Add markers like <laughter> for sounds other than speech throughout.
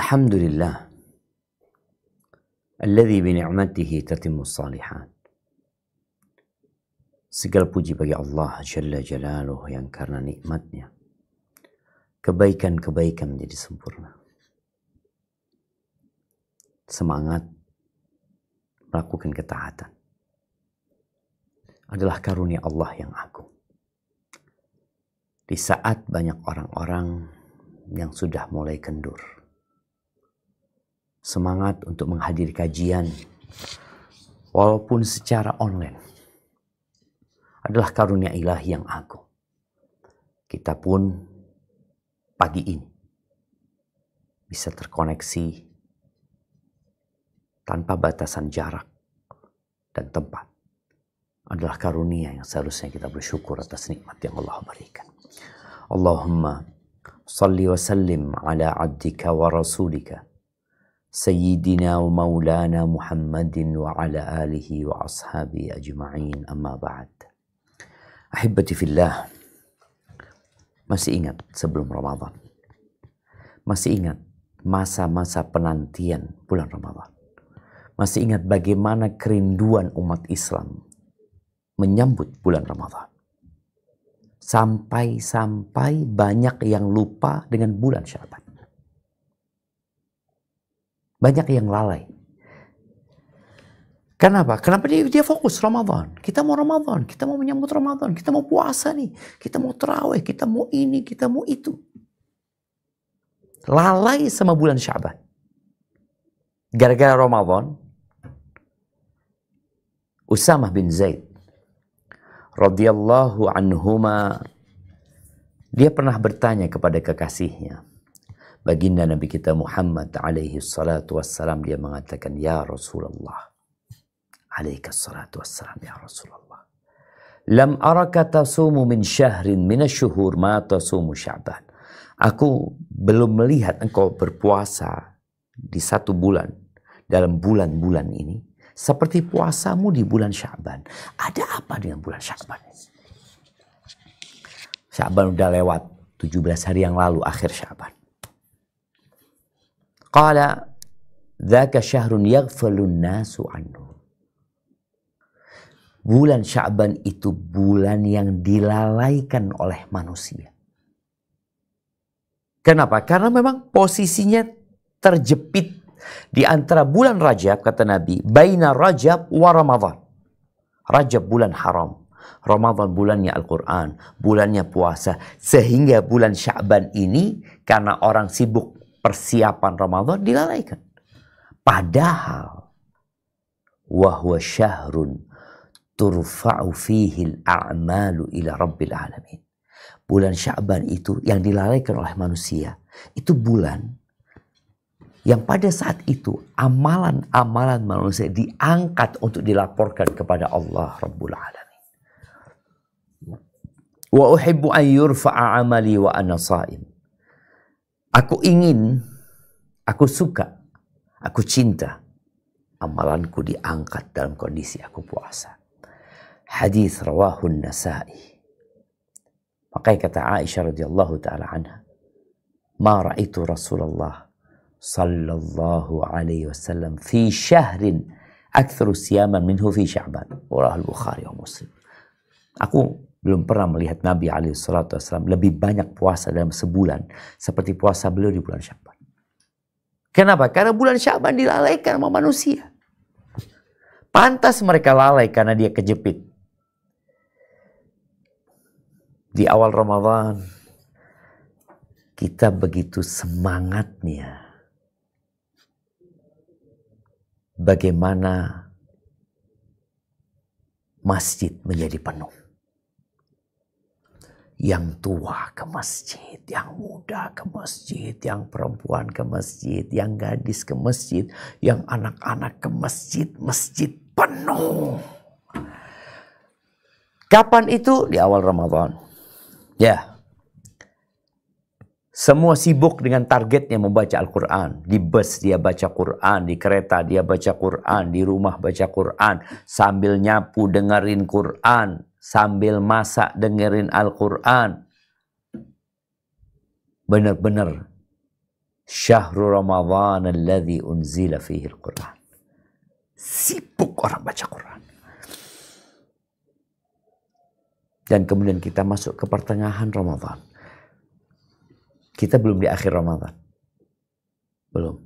الحمد لله الذي بنعمته تتم الصالحات Segala puji bagi Allah Jalla Jalaluh yang karena nikmatnya kebaikan-kebaikan menjadi sempurna. Semangat melakukan ketaatan adalah karunia Allah yang agung. Di saat banyak orang-orang yang sudah mulai kendur, semangat untuk menghadiri kajian walaupun secara online adalah karunia ilahi yang agung. Kita pun pagi ini bisa terkoneksi tanpa batasan jarak dan tempat adalah karunia yang seharusnya kita bersyukur atas nikmat yang Allah berikan. Allahumma salli wa sallim ala abdika wa rasulika سيدنا ومولانا محمد وعلى آله وأصحابه أجمعين أما بعد أحبتي في الله masih ingat sebelum Ramadan masih ingat masa-masa penantian bulan Ramadan masih ingat bagaimana kerinduan umat Islam menyambut bulan Ramadan sampai-sampai banyak yang lupa dengan bulan Syaban banyak yang lalai. Kenapa? Kenapa dia, dia fokus Ramadan? Kita mau Ramadan, kita mau menyambut Ramadan, kita mau puasa nih, kita mau terawih, kita mau ini, kita mau itu. Lalai sama bulan Syaban. Gara-gara Ramadan, Usamah bin Zaid radhiyallahu anhuma dia pernah bertanya kepada kekasihnya, Baginda Nabi kita Muhammad alaihi salatu wassalam dia mengatakan, Ya Rasulullah. alaihi salatu wassalam, Ya Rasulullah. Lam araka tasumu min syahrin min minasyuhur ma tasumu syaban. Aku belum melihat engkau berpuasa di satu bulan dalam bulan-bulan ini seperti puasamu di bulan Syaban. Ada apa dengan bulan Syaban? Syaban udah lewat 17 hari yang lalu akhir Syaban. Qala dzaka syahrun yaghfalun nasu anhu. Bulan Sya'ban itu bulan yang dilalaikan oleh manusia. Kenapa? Karena memang posisinya terjepit di antara bulan Rajab kata Nabi, baina Rajab wa Ramadan. Rajab bulan haram, Ramadan bulannya Al-Qur'an, bulannya puasa, sehingga bulan Sya'ban ini karena orang sibuk persiapan Ramadan dilalaikan. Padahal wahwa syahrun turfa'u fihi al-a'malu ila rabbil alamin. Bulan Sya'ban itu yang dilalaikan oleh manusia, itu bulan yang pada saat itu amalan-amalan manusia diangkat untuk dilaporkan kepada Allah Rabbul Alamin. Wa uhibbu an yurfa'a amali wa ana saim. Aku ingin, aku suka, aku cinta. Amalanku diangkat dalam kondisi aku puasa. Hadis rawahun nasai. Makai kata Aisyah radhiyallahu taala anha, "Ma raitu Rasulullah sallallahu alaihi wasallam fi syahrin aktsaru siyaman minhu fi Sya'ban." Warahu Bukhari wa Muslim. Aku belum pernah melihat Nabi Wasallam lebih banyak puasa dalam sebulan seperti puasa beliau di bulan Syaban. Kenapa? Karena bulan Syaban dilalaikan sama manusia. Pantas mereka lalai karena dia kejepit. Di awal Ramadan, kita begitu semangatnya. Bagaimana masjid menjadi penuh. Yang tua ke masjid, yang muda ke masjid, yang perempuan ke masjid, yang gadis ke masjid, yang anak-anak ke masjid, masjid penuh. Kapan itu? Di awal Ramadan. Ya. Semua sibuk dengan targetnya membaca Al-Quran. Di bus dia baca Quran, di kereta dia baca Quran, di rumah baca Quran. Sambil nyapu dengerin Quran, sambil masak dengerin Al-Quran. Benar-benar syahrul Ramadan alladhi unzila fihi Al-Quran. Sibuk orang baca Quran. Dan kemudian kita masuk ke pertengahan Ramadan. Kita belum di akhir Ramadan. Belum.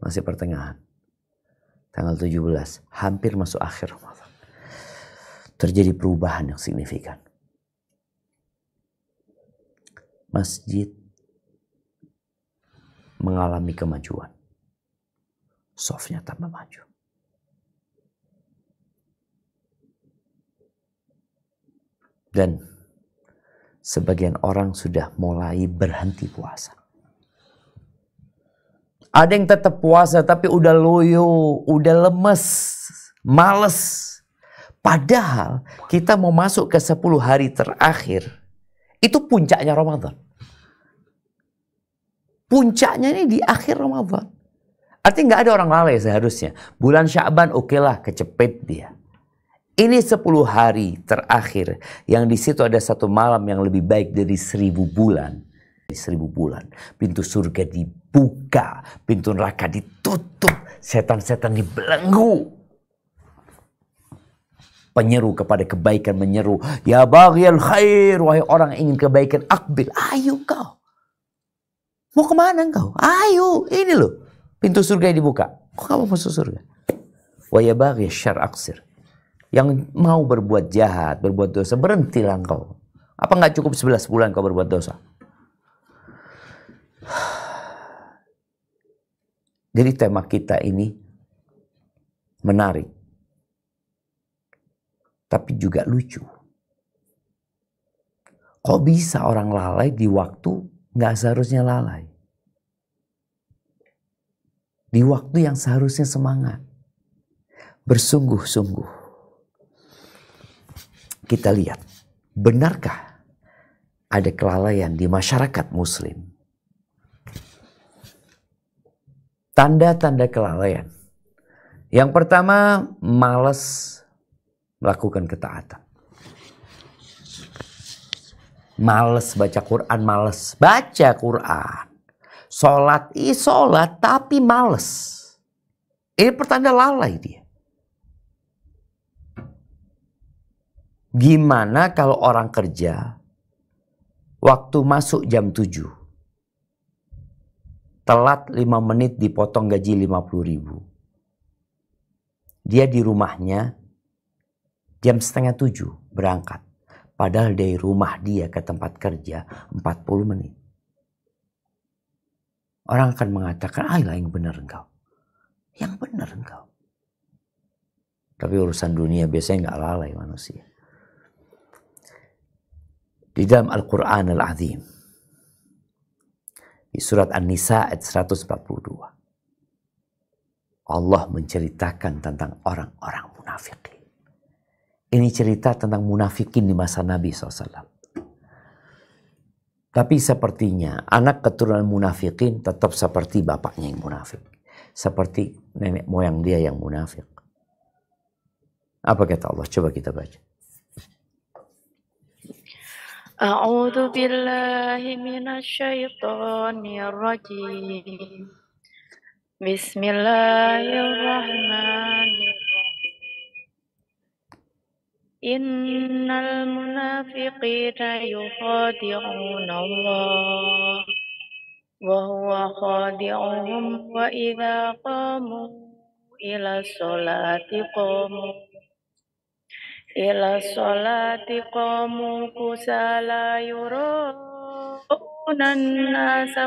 Masih pertengahan. Tanggal 17. Hampir masuk akhir Ramadan terjadi perubahan yang signifikan. Masjid mengalami kemajuan. Softnya tambah maju. Dan sebagian orang sudah mulai berhenti puasa. Ada yang tetap puasa tapi udah loyo, udah lemes, males Padahal kita mau masuk ke 10 hari terakhir, itu puncaknya Ramadan. Puncaknya ini di akhir Ramadan. Artinya nggak ada orang lalai seharusnya. Bulan Syaban oke lah kecepet dia. Ini 10 hari terakhir yang di situ ada satu malam yang lebih baik dari seribu bulan. Seribu bulan, pintu surga dibuka, pintu neraka ditutup, setan-setan dibelenggu penyeru kepada kebaikan menyeru. Ya bagian khair, wahai orang yang ingin kebaikan, akbil, ayo kau. Mau kemana kau Ayo, ini loh. Pintu surga yang dibuka. Kok kamu masuk surga? Wa ya bagian syar aksir. Yang mau berbuat jahat, berbuat dosa, berhentilah langkau Apa nggak cukup 11 bulan kau berbuat dosa? Jadi tema kita ini menarik tapi juga lucu. Kok bisa orang lalai di waktu nggak seharusnya lalai? Di waktu yang seharusnya semangat. Bersungguh-sungguh. Kita lihat, benarkah ada kelalaian di masyarakat muslim? Tanda-tanda kelalaian. Yang pertama, malas melakukan ketaatan. Males baca Quran, males baca Quran. Sholat, i iya sholat tapi males. Ini pertanda lalai dia. Gimana kalau orang kerja waktu masuk jam 7 telat 5 menit dipotong gaji 50 ribu. Dia di rumahnya Jam setengah tujuh berangkat. Padahal dari rumah dia ke tempat kerja 40 menit. Orang akan mengatakan, ah yang benar engkau. Yang benar engkau. Tapi urusan dunia biasanya nggak lalai manusia. Di dalam Al-Quran Al-Azim. Di surat An-Nisa ayat 142. Allah menceritakan tentang orang-orang munafik. Ini cerita tentang munafikin di masa Nabi SAW. Tapi sepertinya anak keturunan munafikin tetap seperti bapaknya yang munafik. Seperti nenek moyang dia yang munafik. Apa kata Allah? Coba kita baca. A'udhu billahi Innal munafiqina yukhadi'una Allah wa huwa khadi'uhum wa idza qamu ila sholati qamu ila sholati qamu kusala yuruna an-nasa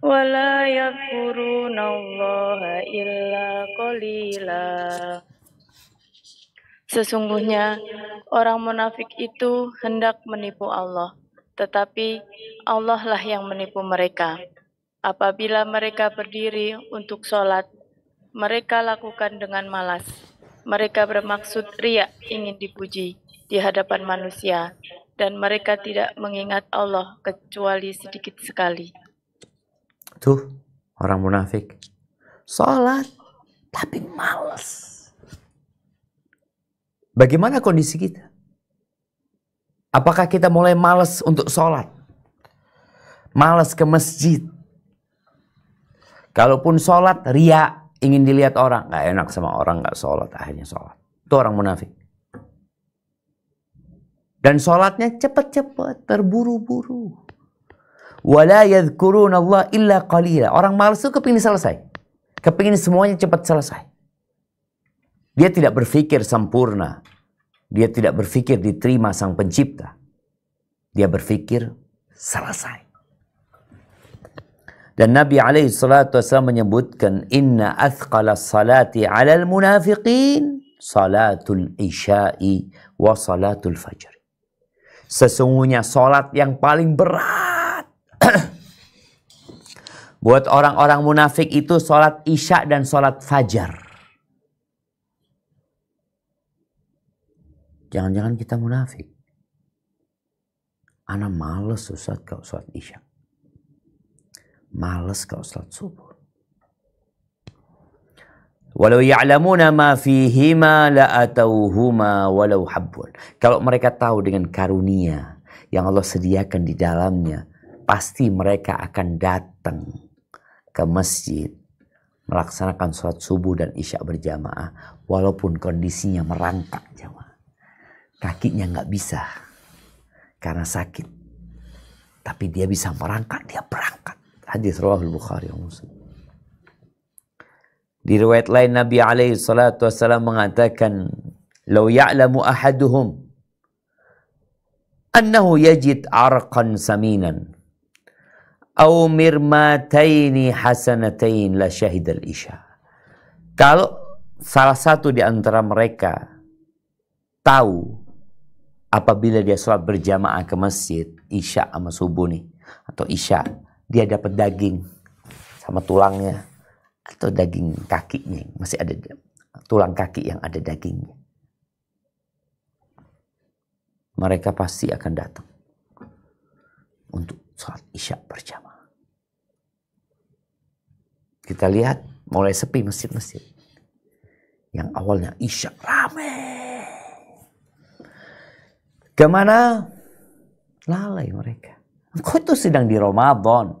ولا يذكرون الله إلا قليلا Sesungguhnya orang munafik itu hendak menipu Allah, tetapi Allah lah yang menipu mereka. Apabila mereka berdiri untuk sholat, mereka lakukan dengan malas. Mereka bermaksud riak ingin dipuji di hadapan manusia, dan mereka tidak mengingat Allah kecuali sedikit sekali. Tuh, orang munafik. Sholat, tapi males. Bagaimana kondisi kita? Apakah kita mulai males untuk sholat? Males ke masjid? Kalaupun sholat, ria ingin dilihat orang. Gak enak sama orang, gak sholat. Akhirnya sholat. Itu orang munafik. Dan sholatnya cepet-cepet, terburu-buru. Wala yadhkurun Allah illa qalila. Orang malas itu kepingin selesai. Kepingin semuanya cepat selesai. Dia tidak berpikir sempurna. Dia tidak berpikir diterima sang pencipta. Dia berpikir selesai. Dan Nabi alaihi salatu wasallam menyebutkan inna athqala salati 'alal munafiqin salatul isya'i wa salatul fajr. Sesungguhnya salat yang paling berat Buat orang-orang munafik itu sholat isya dan sholat fajar. Jangan-jangan kita munafik. Anak males Ustaz kalau sholat isya. Males kalau sholat subuh. Walau ya'lamuna ma fihima la'atauhuma walau habbun. Kalau mereka tahu dengan karunia yang Allah sediakan di dalamnya, pasti mereka akan datang ke masjid, melaksanakan sholat subuh dan isya berjamaah, walaupun kondisinya merangkak jamaah. Kakinya nggak bisa karena sakit. Tapi dia bisa merangkak, dia berangkat. Hadis Rawahul Bukhari Muslim. Di riwayat lain Nabi alaihi salatu wasallam mengatakan, "Lau ya'lamu ahaduhum annahu yajid arqan saminan." au mirmataini hasanatain la syahidal isya. Kalau salah satu di antara mereka tahu apabila dia sholat berjamaah ke masjid, isya sama subuh nih, atau isya, dia dapat daging sama tulangnya, atau daging kakinya, masih ada tulang kaki yang ada dagingnya. Mereka pasti akan datang untuk sholat isya berjamaah. Kita lihat mulai sepi masjid-masjid. Yang awalnya Isya rame. Kemana? Lalai mereka. kok itu sedang di Ramadan.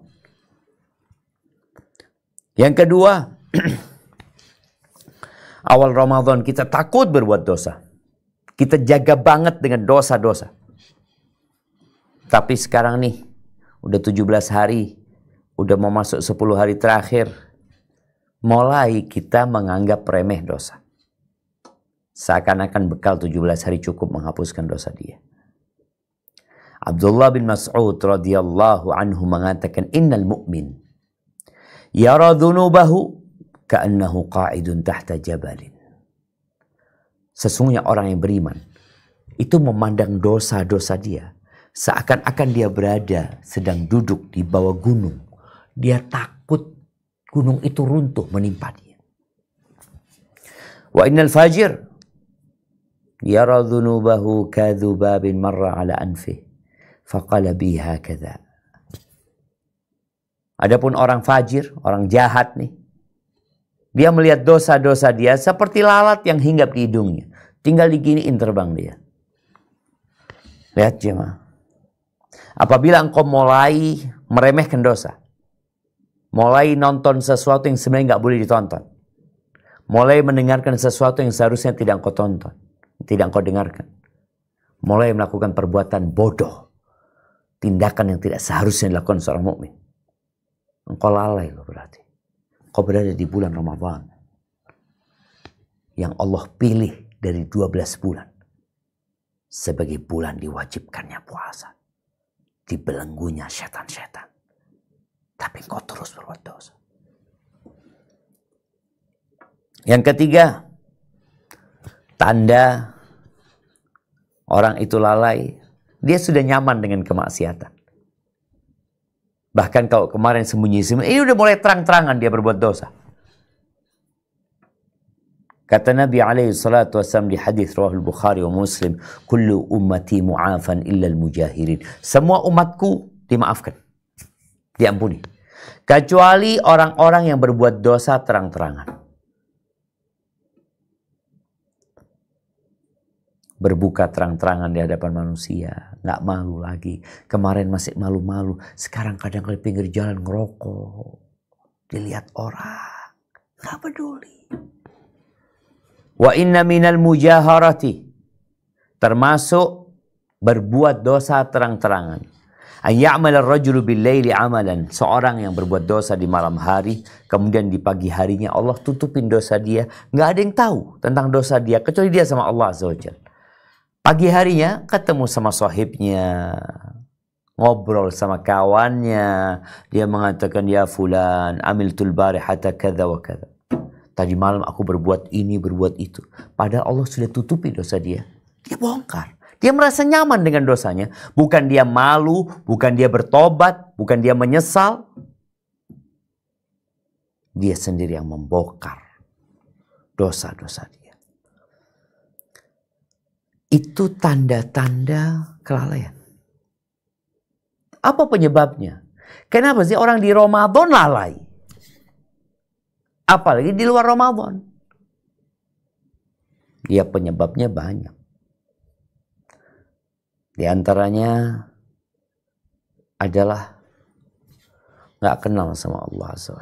Yang kedua, <clears throat> awal Ramadan kita takut berbuat dosa. Kita jaga banget dengan dosa-dosa. Tapi sekarang nih, udah 17 hari, udah mau masuk 10 hari terakhir, mulai kita menganggap remeh dosa. Seakan-akan bekal 17 hari cukup menghapuskan dosa dia. Abdullah bin Mas'ud radhiyallahu anhu mengatakan innal mu'min yara dhunubahu ka'annahu qa'idun tahta jabalin. Sesungguhnya orang yang beriman itu memandang dosa-dosa dia seakan-akan dia berada sedang duduk di bawah gunung. Dia takut gunung itu runtuh menimpa dia. Wa innal fajir yara dhunubahu kadhubabin marra ala anfi faqala biha kadha. Adapun orang fajir, orang jahat nih. Dia melihat dosa-dosa dia seperti lalat yang hinggap di hidungnya. Tinggal diginiin terbang dia. Lihat jemaah. Apabila engkau mulai meremehkan dosa, mulai nonton sesuatu yang sebenarnya nggak boleh ditonton, mulai mendengarkan sesuatu yang seharusnya tidak kau tonton, tidak kau dengarkan, mulai melakukan perbuatan bodoh, tindakan yang tidak seharusnya dilakukan seorang mukmin. Engkau lalai loh berarti. Kau berada di bulan Ramadan yang Allah pilih dari 12 bulan sebagai bulan diwajibkannya puasa. Dibelenggunya setan-setan. Tapi engkau terus berbuat dosa. Yang ketiga, tanda orang itu lalai, dia sudah nyaman dengan kemaksiatan. Bahkan kalau kemarin sembunyi-sembunyi, ini udah mulai terang-terangan dia berbuat dosa. Kata Nabi alaihi salatu wasallam di hadis riwayat Bukhari dan Muslim, "Kullu ummati mu'afan illa al-mujahirin." Semua umatku dimaafkan diampuni. Kecuali orang-orang yang berbuat dosa terang-terangan. Berbuka terang-terangan di hadapan manusia. Nggak malu lagi. Kemarin masih malu-malu. Sekarang kadang kali pinggir jalan ngerokok. Dilihat orang. Nggak peduli. Wa inna minal mujaharati. Termasuk berbuat dosa terang-terangan Ayya'mal ar-rajulu bil-laili amalan. Seorang yang berbuat dosa di malam hari, kemudian di pagi harinya Allah tutupin dosa dia. Nggak ada yang tahu tentang dosa dia, kecuali dia sama Allah Azza Pagi harinya ketemu sama sahibnya, ngobrol sama kawannya. Dia mengatakan, ya fulan, amil tulbari hatta kada wa kada. Tadi malam aku berbuat ini, berbuat itu. Padahal Allah sudah tutupi dosa dia. Dia bongkar. Dia merasa nyaman dengan dosanya. Bukan dia malu, bukan dia bertobat, bukan dia menyesal. Dia sendiri yang membokar dosa-dosa dia. Itu tanda-tanda kelalaian. Apa penyebabnya? Kenapa sih orang di Ramadan lalai? Apalagi di luar Ramadan. Ya penyebabnya banyak. Di antaranya adalah nggak kenal sama Allah Azza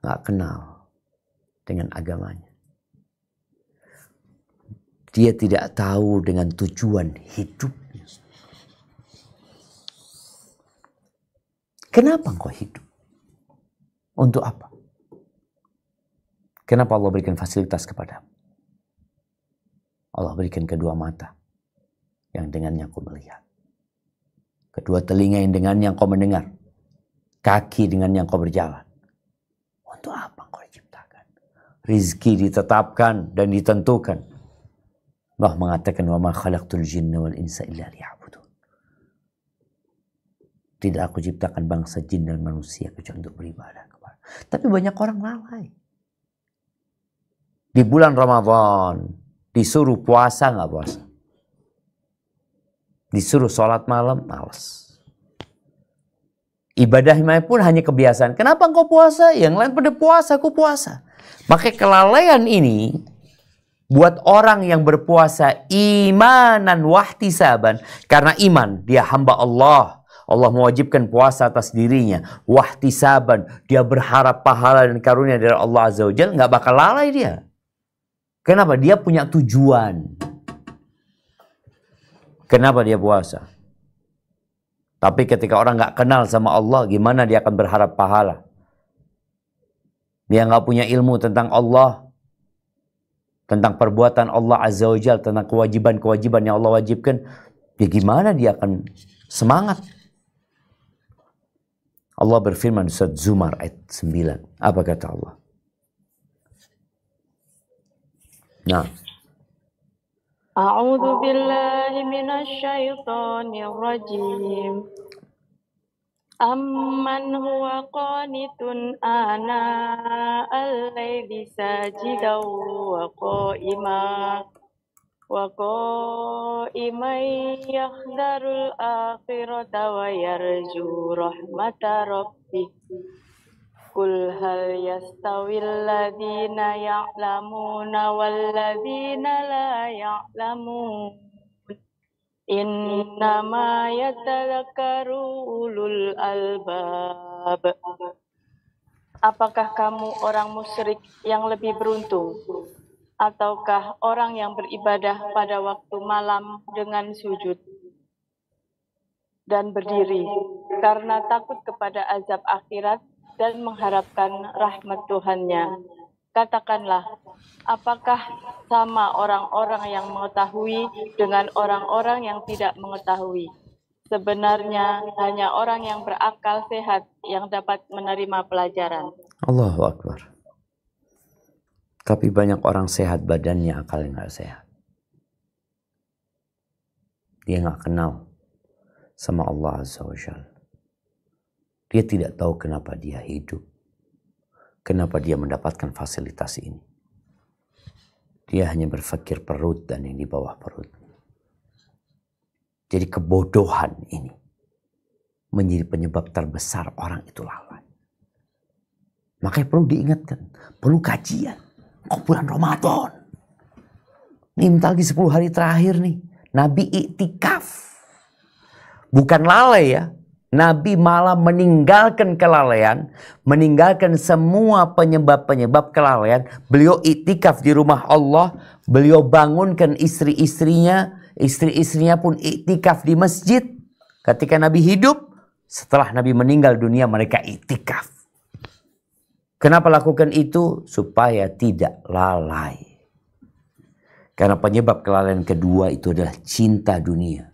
Nggak kenal dengan agamanya. Dia tidak tahu dengan tujuan hidupnya. Kenapa engkau hidup? Untuk apa? Kenapa Allah berikan fasilitas kepada? Allah berikan kedua mata yang dengannya kau melihat. Kedua telinga yang dengannya kau mendengar. Kaki dengan yang kau berjalan. Untuk apa kau diciptakan? Rizki ditetapkan dan ditentukan. Allah mengatakan, Wa ma khalaqtul jinna wal insa illa liya'budun. Tidak aku ciptakan bangsa jin dan manusia kecuali untuk beribadah kepada. Tapi banyak orang lalai. Di bulan Ramadan disuruh puasa nggak puasa? Disuruh sholat malam, males. Ibadah pun hanya kebiasaan. Kenapa engkau puasa? Ya, yang lain pada puasa, aku puasa. pakai kelalaian ini buat orang yang berpuasa imanan saban karena iman dia hamba Allah. Allah mewajibkan puasa atas dirinya. saban dia berharap pahala dan karunia dari Allah Azza wajalla nggak bakal lalai dia. Kenapa? Dia punya tujuan. Kenapa dia puasa? Tapi ketika orang nggak kenal sama Allah, gimana dia akan berharap pahala? Dia nggak punya ilmu tentang Allah, tentang perbuatan Allah Azza wa Jal, tentang kewajiban-kewajiban yang Allah wajibkan, ya gimana dia akan semangat? Allah berfirman surat Zumar ayat 9. Apa kata Allah? Nah, أعوذ آه. بالله من الشيطان الرجيم أمن هو قانت آناء الليل ساجدا وقائما وقائما يخذر الآخرة ويرجو رحمة ربه Qul hal yastawil ladhina ya'lamuna wal ladhina la ya'lamun Innama yatadhakkaru ulul albab Apakah kamu orang musyrik yang lebih beruntung? Ataukah orang yang beribadah pada waktu malam dengan sujud dan berdiri karena takut kepada azab akhirat dan mengharapkan rahmat Tuhannya. Katakanlah, apakah sama orang-orang yang mengetahui dengan orang-orang yang tidak mengetahui? Sebenarnya hanya orang yang berakal sehat yang dapat menerima pelajaran. Allahu Akbar. Tapi banyak orang sehat badannya akalnya nggak sehat. Dia nggak kenal sama Allah Azza wa Jalla. Dia tidak tahu kenapa dia hidup. Kenapa dia mendapatkan fasilitas ini. Dia hanya berpikir perut dan yang di bawah perut. Jadi kebodohan ini menjadi penyebab terbesar orang itu lalai. Makanya perlu diingatkan, perlu kajian. Kok bulan Ramadan. Ini minta lagi 10 hari terakhir nih. Nabi iktikaf. Bukan lalai ya, Nabi malah meninggalkan kelalaian, meninggalkan semua penyebab-penyebab kelalaian. Beliau itikaf di rumah Allah, beliau bangunkan istri-istrinya, istri-istrinya pun itikaf di masjid. Ketika Nabi hidup, setelah Nabi meninggal dunia mereka itikaf. Kenapa lakukan itu? Supaya tidak lalai. Karena penyebab kelalaian kedua itu adalah cinta dunia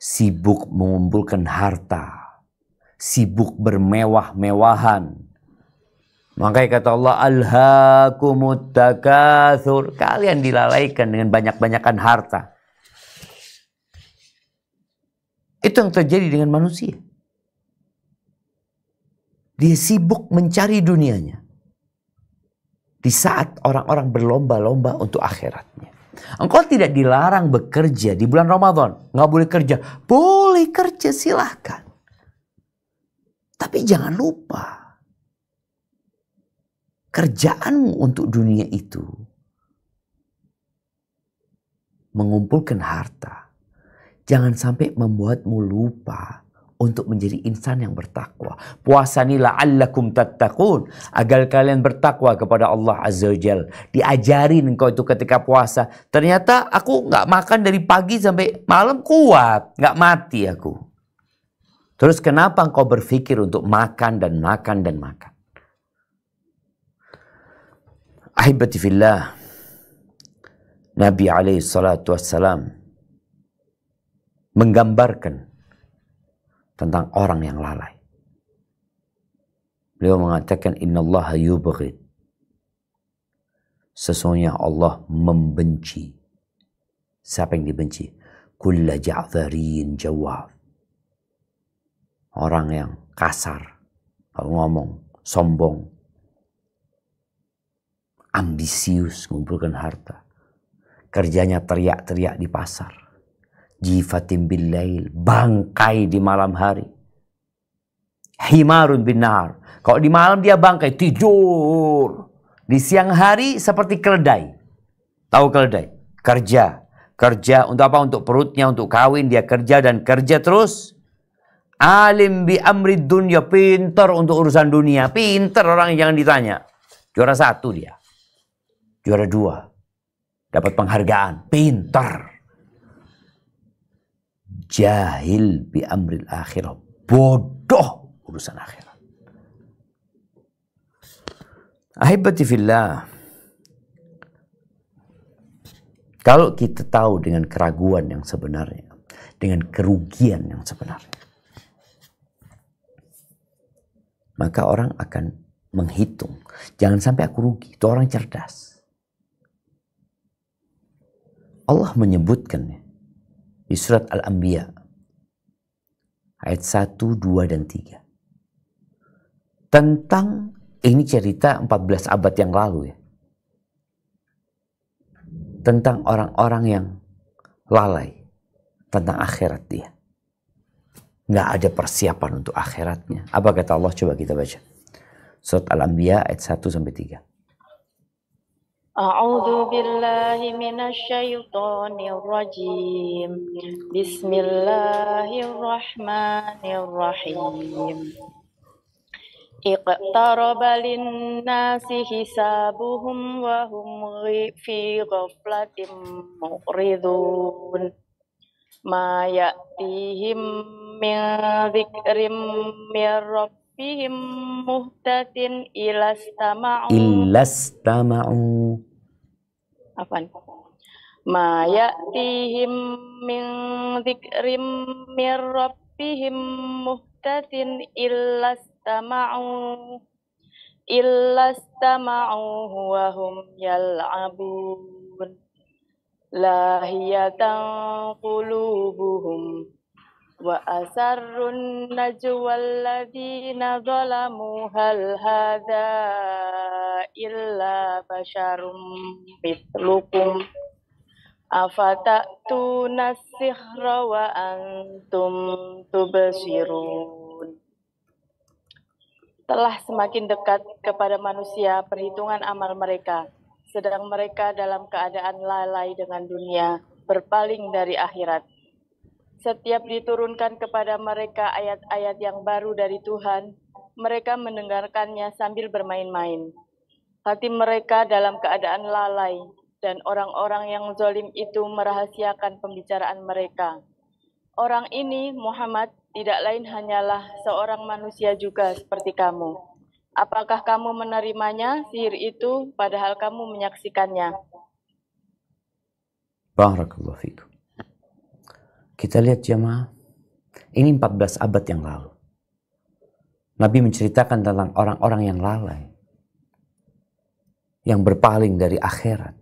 sibuk mengumpulkan harta, sibuk bermewah-mewahan. Makanya kata Allah, Alhaqumutakathur. Kalian dilalaikan dengan banyak-banyakan harta. Itu yang terjadi dengan manusia. Dia sibuk mencari dunianya. Di saat orang-orang berlomba-lomba untuk akhiratnya. Engkau tidak dilarang bekerja di bulan Ramadan. Nggak boleh kerja. Boleh kerja silahkan. Tapi jangan lupa. Kerjaanmu untuk dunia itu. Mengumpulkan harta. Jangan sampai membuatmu lupa untuk menjadi insan yang bertakwa. Puasa ini la'allakum tattaqun. Agar kalian bertakwa kepada Allah Azza wa Jal. Diajarin engkau itu ketika puasa. Ternyata aku nggak makan dari pagi sampai malam kuat. nggak mati aku. Terus kenapa engkau berpikir untuk makan dan makan dan makan? Ahibati fillah. Nabi alaihi salatu wassalam menggambarkan tentang orang yang lalai. Beliau mengatakan inna Allah yubghid. Sesungguhnya Allah membenci siapa yang dibenci? Kulla jawab. Orang yang kasar, kalau ngomong, sombong, ambisius, mengumpulkan harta. Kerjanya teriak-teriak di pasar jifatim billail, bangkai di malam hari. Himarun bin nahar. Kalau di malam dia bangkai, tidur. Di siang hari seperti keledai. Tahu keledai? Kerja. Kerja untuk apa? Untuk perutnya, untuk kawin. Dia kerja dan kerja terus. Alim bi amri dunia, pinter untuk urusan dunia. Pinter orang yang jangan ditanya. Juara satu dia. Juara dua. Dapat penghargaan. Pinter jahil bi amril akhirah bodoh urusan akhirat ahibati fillah kalau kita tahu dengan keraguan yang sebenarnya dengan kerugian yang sebenarnya maka orang akan menghitung jangan sampai aku rugi itu orang cerdas Allah menyebutkannya di surat Al-Anbiya ayat 1, 2 dan 3. Tentang ini cerita 14 abad yang lalu ya. Tentang orang-orang yang lalai tentang akhirat dia. Nggak ada persiapan untuk akhiratnya. Apa kata Allah? Coba kita baca. Surat Al-Anbiya ayat 1 sampai 3. أعوذ بالله من الشيطان الرجيم بسم الله الرحمن الرحيم اقترب للناس حسابهم وهم في غفلة مؤرضون ما يأتيهم من ذكر من ربهم fihim muhtatin ilastama'u ilastama'u Apaan? Ma ya'tihim min dzikrim mir rabbihim muhtatin ilastama'u ilastama'u wa hum yal'abun lahiyatan qulubuhum وأسروا النجوى الذين ظلموا هل هذا إلا بشر مثلكم أفتأتون السحر وأنتم تبصرون telah semakin dekat kepada manusia perhitungan amal mereka, sedang mereka dalam keadaan lalai dengan dunia, berpaling dari akhirat setiap diturunkan kepada mereka ayat-ayat yang baru dari Tuhan, mereka mendengarkannya sambil bermain-main. Hati mereka dalam keadaan lalai, dan orang-orang yang zolim itu merahasiakan pembicaraan mereka. Orang ini, Muhammad, tidak lain hanyalah seorang manusia juga seperti kamu. Apakah kamu menerimanya, sihir itu, padahal kamu menyaksikannya? Barakallahu fikum. Kita lihat jemaah, ini 14 abad yang lalu. Nabi menceritakan tentang orang-orang yang lalai, yang berpaling dari akhirat,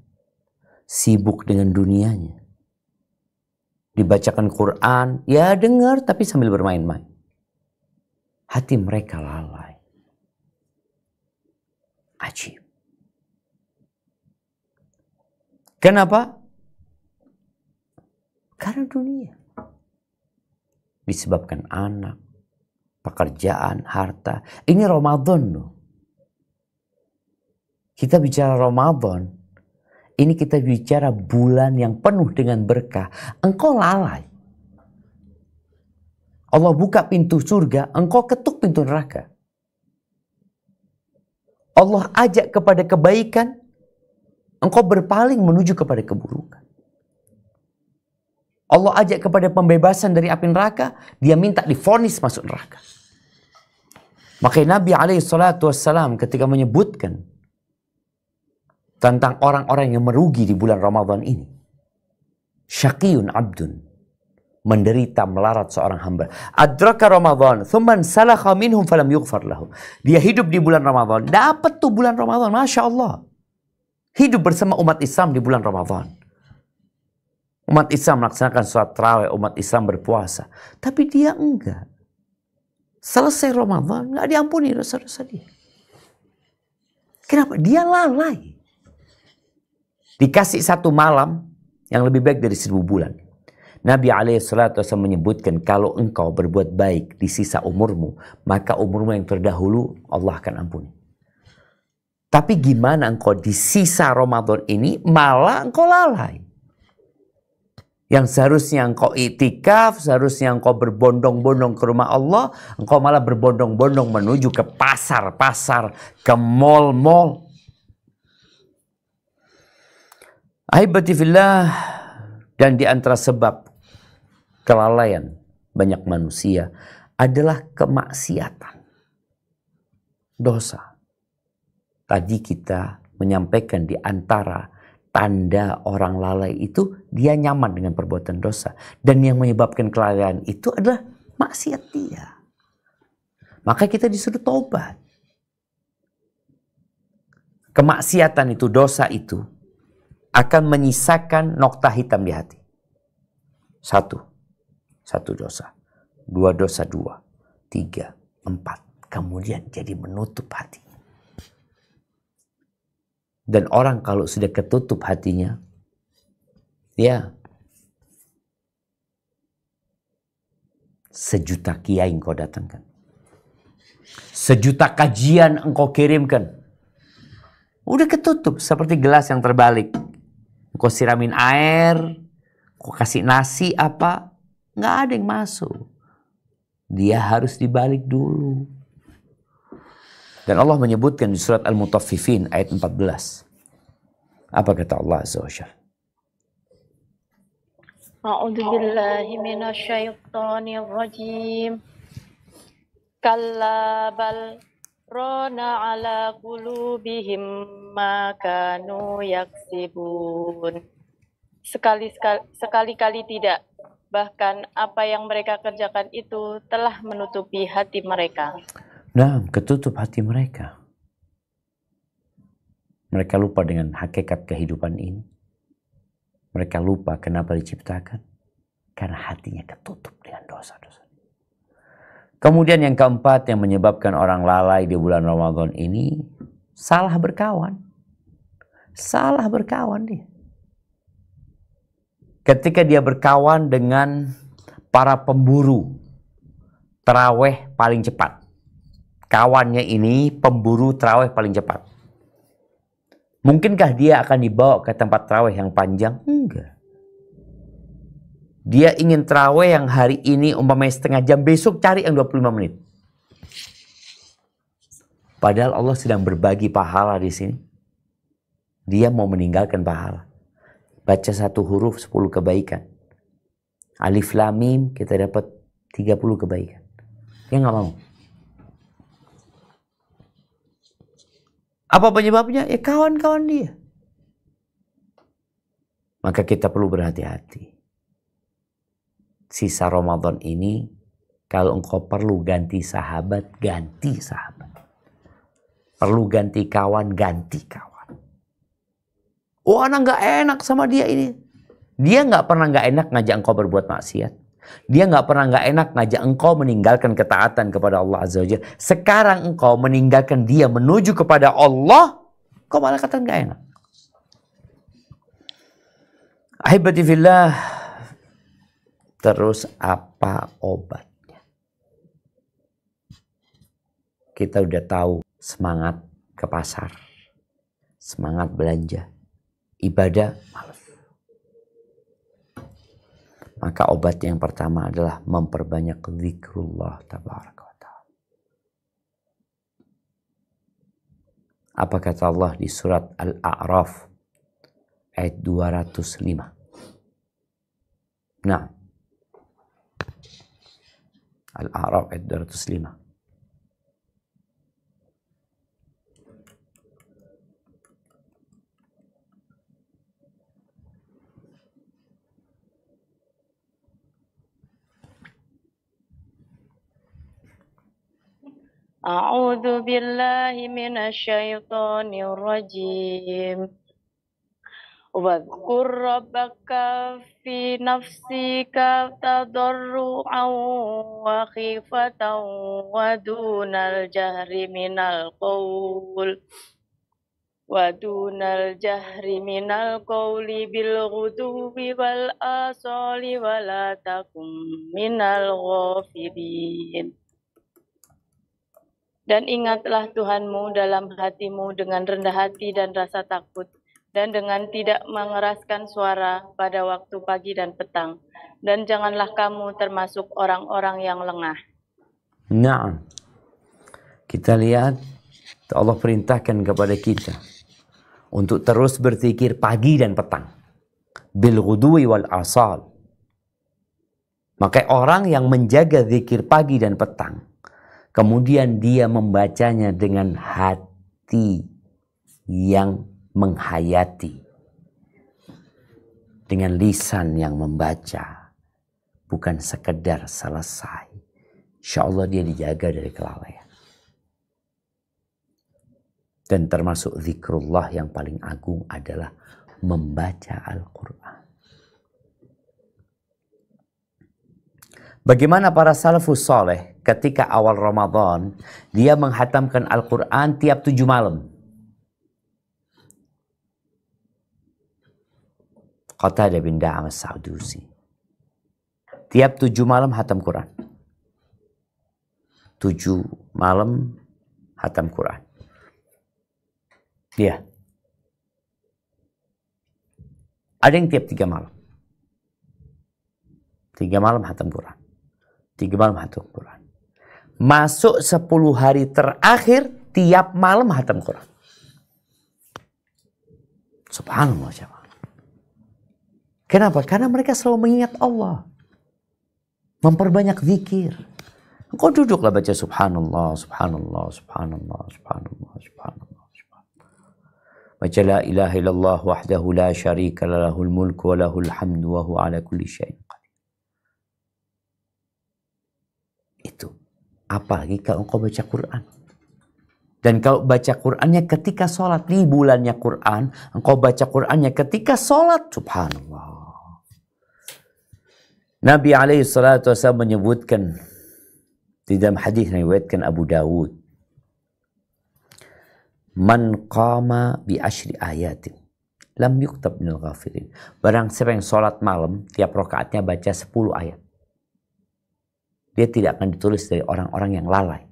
sibuk dengan dunianya. Dibacakan Quran, ya dengar tapi sambil bermain-main. Hati mereka lalai. aji, Kenapa? Karena dunia disebabkan anak, pekerjaan, harta. Ini Ramadan loh. Kita bicara Ramadan, ini kita bicara bulan yang penuh dengan berkah. Engkau lalai. Allah buka pintu surga, engkau ketuk pintu neraka. Allah ajak kepada kebaikan, engkau berpaling menuju kepada keburukan. Allah ajak kepada pembebasan dari api neraka, dia minta difonis masuk neraka. Maka Nabi alaihi salatu wassalam ketika menyebutkan tentang orang-orang yang merugi di bulan Ramadan ini. Syakiyun abdun. Menderita melarat seorang hamba. Adraka Ramadan. Thumman salakha minhum falam yughfar lahu. Dia hidup di bulan Ramadan. Dapat tuh bulan Ramadan. Masya Allah. Hidup bersama umat Islam di bulan Ramadan. Umat Islam melaksanakan sholat terawih, umat Islam berpuasa. Tapi dia enggak. Selesai Ramadan, enggak diampuni dosa-dosa dia. Kenapa? Dia lalai. Dikasih satu malam yang lebih baik dari seribu bulan. Nabi SAW menyebutkan kalau engkau berbuat baik di sisa umurmu, maka umurmu yang terdahulu Allah akan ampuni. Tapi gimana engkau di sisa Ramadan ini malah engkau lalai yang seharusnya engkau itikaf, seharusnya engkau berbondong-bondong ke rumah Allah, engkau malah berbondong-bondong menuju ke pasar-pasar, ke mall-mall. Aibatifillah dan di antara sebab kelalaian banyak manusia adalah kemaksiatan. Dosa. Tadi kita menyampaikan di antara tanda orang lalai itu dia nyaman dengan perbuatan dosa. Dan yang menyebabkan kelalaian itu adalah maksiat dia. Maka kita disuruh taubat. Kemaksiatan itu, dosa itu akan menyisakan nokta hitam di hati. Satu. Satu dosa. Dua dosa dua. Tiga. Empat. Kemudian jadi menutup hati. Dan orang kalau sudah ketutup hatinya, ya sejuta kiai engkau datangkan. Sejuta kajian engkau kirimkan. Udah ketutup seperti gelas yang terbalik. Engkau siramin air, engkau kasih nasi apa, nggak ada yang masuk. Dia harus dibalik dulu. Dan Allah menyebutkan di surat Al-Mutaffifin ayat 14. Apa kata Allah Azza wa Jalla? أعوذ بالله من الشيطان الرجيم كلا بل ران على قلوبهم ما كانوا يكسبون sekali sekali-kali tidak bahkan apa yang mereka kerjakan itu telah menutupi hati mereka Nah, ketutup hati mereka. Mereka lupa dengan hakikat kehidupan ini. Mereka lupa kenapa diciptakan. Karena hatinya ketutup dengan dosa-dosa. Kemudian yang keempat yang menyebabkan orang lalai di bulan Ramadan ini salah berkawan. Salah berkawan dia. Ketika dia berkawan dengan para pemburu teraweh paling cepat kawannya ini pemburu terawih paling cepat. Mungkinkah dia akan dibawa ke tempat terawih yang panjang? Enggak. Dia ingin terawih yang hari ini umpamanya setengah jam, besok cari yang 25 menit. Padahal Allah sedang berbagi pahala di sini. Dia mau meninggalkan pahala. Baca satu huruf 10 kebaikan. Alif lamim kita dapat 30 kebaikan. Dia ya nggak mau. Apa penyebabnya? Ya kawan-kawan dia. Maka kita perlu berhati-hati. Sisa Ramadan ini, kalau engkau perlu ganti sahabat, ganti sahabat. Perlu ganti kawan, ganti kawan. Oh anak nggak enak sama dia ini. Dia nggak pernah nggak enak ngajak engkau berbuat maksiat. Dia nggak pernah nggak enak ngajak engkau meninggalkan ketaatan kepada Allah Azza wa Sekarang engkau meninggalkan dia menuju kepada Allah, kau malah kata nggak enak. Ahibati fillah. Terus apa obatnya? Kita udah tahu semangat ke pasar, semangat belanja, ibadah malas maka obat yang pertama adalah memperbanyak zikrullah tabaraka wa ta'ala. Apa kata Allah di surat Al-A'raf ayat 205. Nah. Al-A'raf ayat 205. أعوذ بالله من الشيطان الرجيم واذكر ربك في نفسك تضرعا وخيفة ودون الجهر من القول ودون الجهر من القول بالغدو والآصال ولا تكن من الغافلين Dan ingatlah Tuhanmu dalam hatimu dengan rendah hati dan rasa takut, dan dengan tidak mengeraskan suara pada waktu pagi dan petang. Dan janganlah kamu termasuk orang-orang yang lengah. Nah, kita lihat Allah perintahkan kepada kita untuk terus berpikir pagi dan petang. Bil wal asal. Maka orang yang menjaga zikir pagi dan petang, Kemudian dia membacanya dengan hati yang menghayati. Dengan lisan yang membaca. Bukan sekedar selesai. Insya Allah dia dijaga dari kelalaian. Dan termasuk zikrullah yang paling agung adalah membaca Al-Quran. Bagaimana para salafus soleh ketika awal Ramadan dia menghatamkan Al-Quran tiap tujuh malam. Qatada bin Da'am Sa'udusi. Tiap tujuh malam hatam Quran. Tujuh malam hatam Quran. Dia. Ya. Ada yang tiap tiga malam. Tiga malam hatam Quran. Tiga malam hatam Quran masuk 10 hari terakhir tiap malam hatam Quran. Subhanallah siapa? Kenapa? Karena mereka selalu mengingat Allah. Memperbanyak zikir. Engkau duduklah baca subhanallah, subhanallah, subhanallah, subhanallah, subhanallah, subhanallah. Baca la ilaha illallah wahdahu la syarika lahul mulku wa lahul hamdu wa huwa ala kulli syai'in Apalagi kalau engkau baca Quran. Dan kalau baca Qurannya ketika sholat di bulannya Quran, engkau baca Qurannya ketika sholat, subhanallah. Nabi alaihi salatu wasallam menyebutkan di dalam hadis yang riwayatkan Abu Dawud. Man qama bi ashri ayatin lam yuktab minal ghafirin. Barang siapa yang sholat malam, tiap rakaatnya baca 10 ayat dia tidak akan ditulis dari orang-orang yang lalai.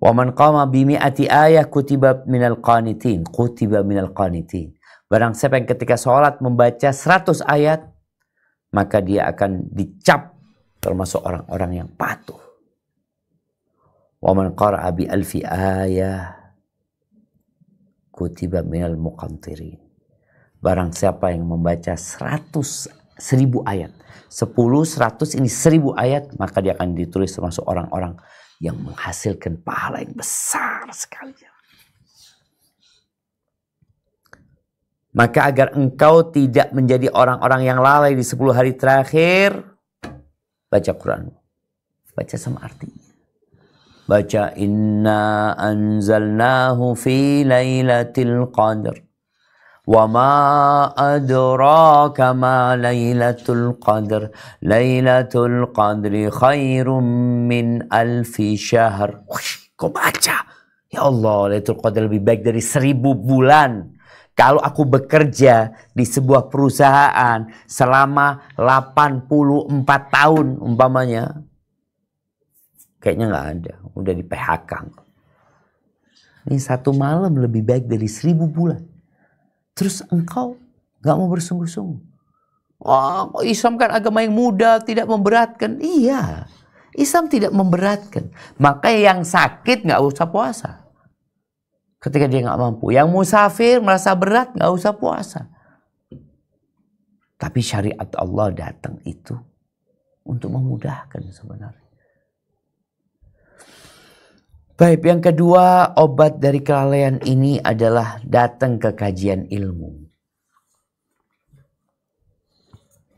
Waman qama ati ayah kutiba minal qanitin. Kutiba minal qanitin. Barang siapa yang ketika sholat membaca 100 ayat, maka dia akan dicap termasuk orang-orang yang patuh. Waman qara'a bi alfi ayah kutiba minal muqantirin. Barang siapa yang membaca 100 seribu ayat. Sepuluh, seratus ini seribu ayat. Maka dia akan ditulis termasuk orang-orang yang menghasilkan pahala yang besar sekali. Maka agar engkau tidak menjadi orang-orang yang lalai di sepuluh hari terakhir, baca Quran. Baca sama artinya. Baca inna anzalnahu fi lailatul qadr. وما أدراك ما ليلة القدر ليلة القدر خير من ألف شهر Wih, kau baca Ya Allah, Lailatul Qadar lebih baik dari seribu bulan. Kalau aku bekerja di sebuah perusahaan selama 84 tahun umpamanya. Kayaknya nggak ada, udah di PHK. Ini satu malam lebih baik dari seribu bulan. Terus engkau gak mau bersungguh-sungguh. Wah, oh, Islam kan agama yang mudah, tidak memberatkan. Iya, Islam tidak memberatkan. Maka yang sakit gak usah puasa. Ketika dia gak mampu. Yang musafir merasa berat gak usah puasa. Tapi syariat Allah datang itu untuk memudahkan sebenarnya. Baik, yang kedua obat dari kelalaian ini adalah datang ke kajian ilmu.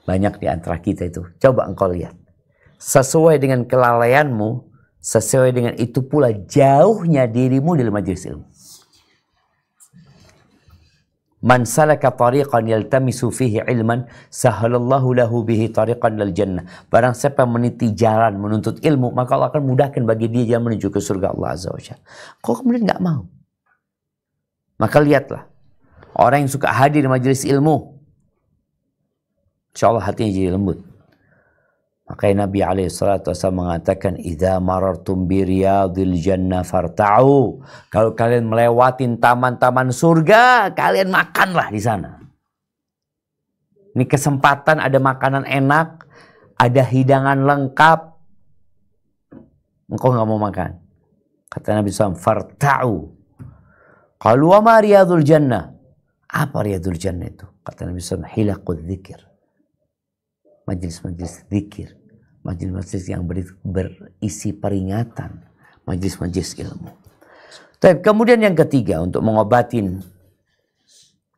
Banyak di antara kita itu. Coba engkau lihat. Sesuai dengan kelalaianmu, sesuai dengan itu pula jauhnya dirimu dari majelis ilmu. Man salaka tariqan yaltamisu fihi ilman sahalallahu lahu bihi tariqan lal jannah. Barang siapa meniti jalan menuntut ilmu, maka Allah akan mudahkan bagi dia jalan menuju ke surga Allah Azza wa Jalla. Kok kemudian nggak mau? Maka lihatlah. Orang yang suka hadir majelis ilmu, insya hatinya jadi lembut. Makanya Nabi Alaihissalam mengatakan, "Idza marartum bi riyadil jannah farta'u." Kalau kalian melewatin taman-taman surga, kalian makanlah di sana. Ini kesempatan ada makanan enak, ada hidangan lengkap. Engkau nggak mau makan. Kata Nabi SAW, farta'u. Kalau wa riyadul jannah. Apa riyadul jannah itu? Kata Nabi SAW, hilakul zikir. Majlis-majlis zikir majelis-majelis yang ber, berisi peringatan, majelis-majelis ilmu. Tapi kemudian yang ketiga untuk mengobatin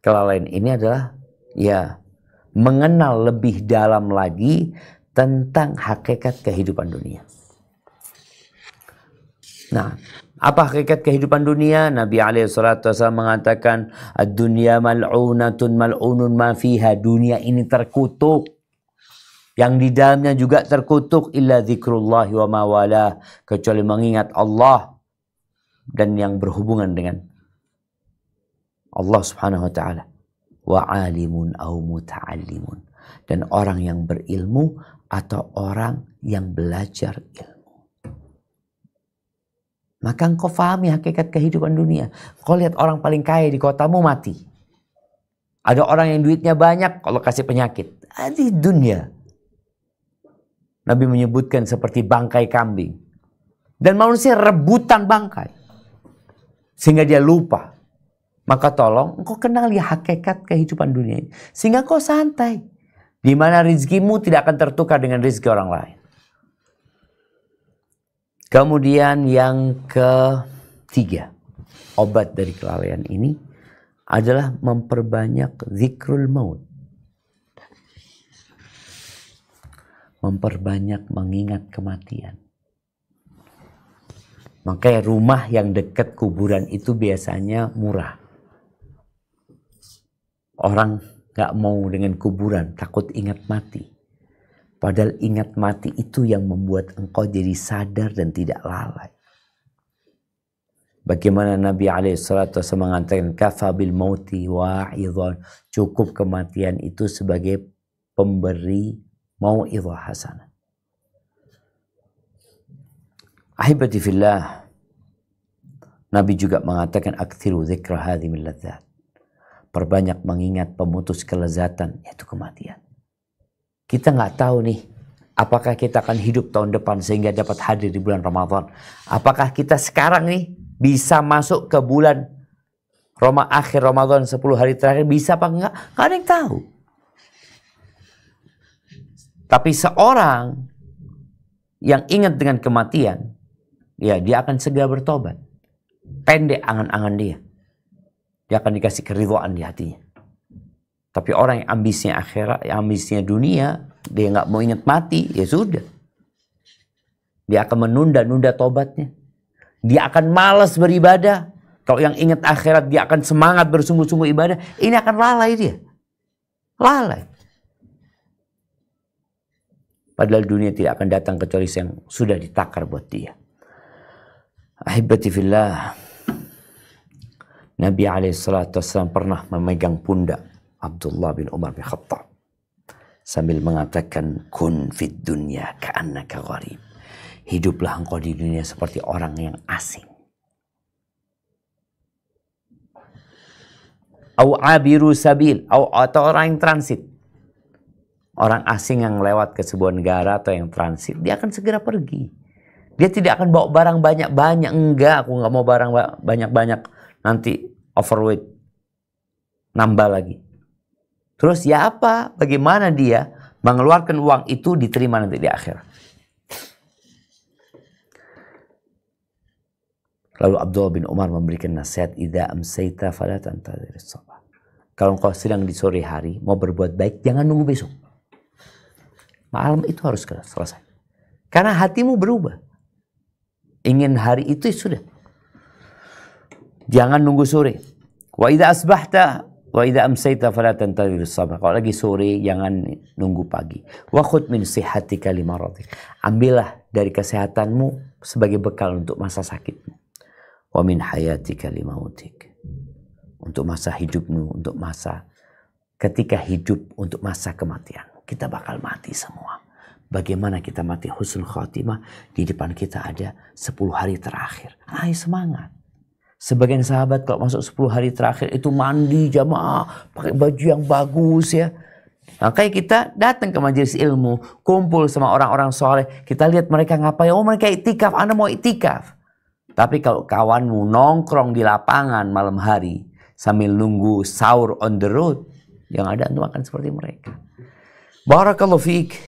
kelalaian ini adalah ya mengenal lebih dalam lagi tentang hakikat kehidupan dunia. Nah, apa hakikat kehidupan dunia? Nabi alaihi salatu wasallam mengatakan, dunia dunya mal'unatun mal'unun ma fiha." Dunia ini terkutuk yang di dalamnya juga terkutuk illa zikrullah wa mawala kecuali mengingat Allah dan yang berhubungan dengan Allah Subhanahu wa taala wa alimun au muta'allimun dan orang yang berilmu atau orang yang belajar ilmu maka engkau fahami hakikat kehidupan dunia kau lihat orang paling kaya di kotamu mati ada orang yang duitnya banyak kalau kasih penyakit di dunia Nabi menyebutkan seperti bangkai kambing. Dan manusia rebutan bangkai. Sehingga dia lupa. Maka tolong engkau kenal kenali hakikat kehidupan dunia ini. Sehingga kau santai. Di mana rizkimu tidak akan tertukar dengan rizki orang lain. Kemudian yang ketiga. Obat dari kelalaian ini adalah memperbanyak zikrul maut memperbanyak mengingat kematian. Makanya rumah yang dekat kuburan itu biasanya murah. Orang gak mau dengan kuburan, takut ingat mati. Padahal ingat mati itu yang membuat engkau jadi sadar dan tidak lalai. Bagaimana Nabi SAW mengatakan "Kafabil mauti wa'idhan. Cukup kematian itu sebagai pemberi mau idhah hasanah ahibati fillah Nabi juga mengatakan akthiru dzikra min ladzat perbanyak mengingat pemutus kelezatan yaitu kematian kita nggak tahu nih apakah kita akan hidup tahun depan sehingga dapat hadir di bulan Ramadan apakah kita sekarang nih bisa masuk ke bulan Roma akhir Ramadan 10 hari terakhir bisa apa enggak? Gak ada yang tahu. Tapi seorang yang ingat dengan kematian, ya dia akan segera bertobat. Pendek angan-angan dia. Dia akan dikasih keridhaan di hatinya. Tapi orang yang ambisinya akhirat, yang ambisinya dunia, dia nggak mau ingat mati, ya sudah. Dia akan menunda-nunda tobatnya. Dia akan malas beribadah. Kalau yang ingat akhirat, dia akan semangat bersungguh-sungguh ibadah. Ini akan lalai dia. Lalai. Padahal dunia tidak akan datang kecuali yang sudah ditakar buat dia. Ahibati fillah. Nabi SAW pernah memegang pundak Abdullah bin Umar bin Khattab. Sambil mengatakan, Kun fid dunya ka'annaka gharib. Hiduplah engkau di dunia seperti orang yang asing. Au abiru sabil. atau orang yang transit orang asing yang lewat ke sebuah negara atau yang transit, dia akan segera pergi. Dia tidak akan bawa barang banyak-banyak. Enggak, aku nggak mau barang banyak-banyak. Nanti overweight. Nambah lagi. Terus ya apa? Bagaimana dia mengeluarkan uang itu diterima nanti di akhir? Lalu Abdullah bin Umar memberikan nasihat, Ida amsayta fala tantazir sabah." Kalau engkau sedang di sore hari mau berbuat baik, jangan nunggu besok. Malam itu harus selesai. Karena hatimu berubah. Ingin hari itu ya sudah. Jangan nunggu sore. Wa idza asbahta wa idza amsayta fala tantazir sabah. Kalau lagi sore jangan nunggu pagi. Wa khudh min sihhatika limaradik. Ambillah dari kesehatanmu sebagai bekal untuk masa sakitmu. Wa min hayatika limautik. Untuk masa hidupmu, untuk masa ketika hidup, untuk masa kematian kita bakal mati semua. Bagaimana kita mati husnul khotimah di depan kita ada 10 hari terakhir. Ayo semangat. Sebagian sahabat kalau masuk 10 hari terakhir itu mandi jamaah, pakai baju yang bagus ya. Nah kayak kita datang ke majelis ilmu, kumpul sama orang-orang soleh. Kita lihat mereka ngapain, oh mereka itikaf, Anda mau itikaf. Tapi kalau kawanmu nongkrong di lapangan malam hari sambil nunggu sahur on the road, yang ada itu akan seperti mereka. بارك الله فيك